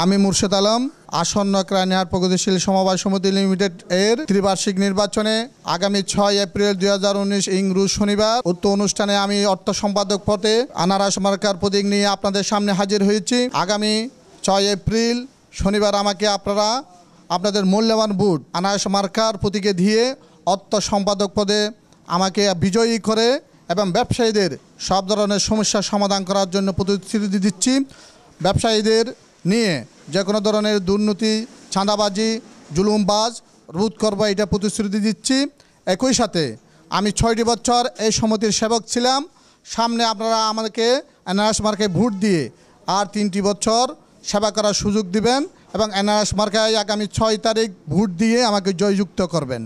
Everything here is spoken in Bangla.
আমি মুর্শেদ আলম আসন্ন ক্রাইনহাট প্রগতিশীল সমবায় সমিতি লিমিটেড এর ত্রিবার্ষিক নির্বাচনে আগামী ছয় এপ্রিল দুই হাজার উনিশ ইংরুজ শনিবার উক্ত অনুষ্ঠানে আমি অর্থ সম্পাদক পথে আনারস মার্কার প্রতীক নিয়ে আপনাদের সামনে হাজির হয়েছি আগামী ছয় এপ্রিল শনিবার আমাকে আপনারা আপনাদের মূল্যবান বুট আনারাস মার্কার প্রতীকে দিয়ে অর্থ সম্পাদক পদে আমাকে বিজয়ী করে এবং ব্যবসায়ীদের সব ধরনের সমস্যার সমাধান করার জন্য প্রতিশ্রুতি দিচ্ছি ব্যবসায়ীদের নিয়ে যে কোনো ধরনের দুর্নীতি ছাঁদাবাজি জুলুমবাজ রোধ করবো এটা প্রতিশ্রুতি দিচ্ছি একই সাথে আমি ছয়টি বছর এই সমিতির সেবক ছিলাম সামনে আপনারা আমাকে এনআরএস মার্কে ভোট দিয়ে আর তিনটি বছর সেবা করার সুযোগ দিবেন এবং এনআরএস মার্কে আগামী ছয় তারিখ ভোট দিয়ে আমাকে জয়যুক্ত করবেন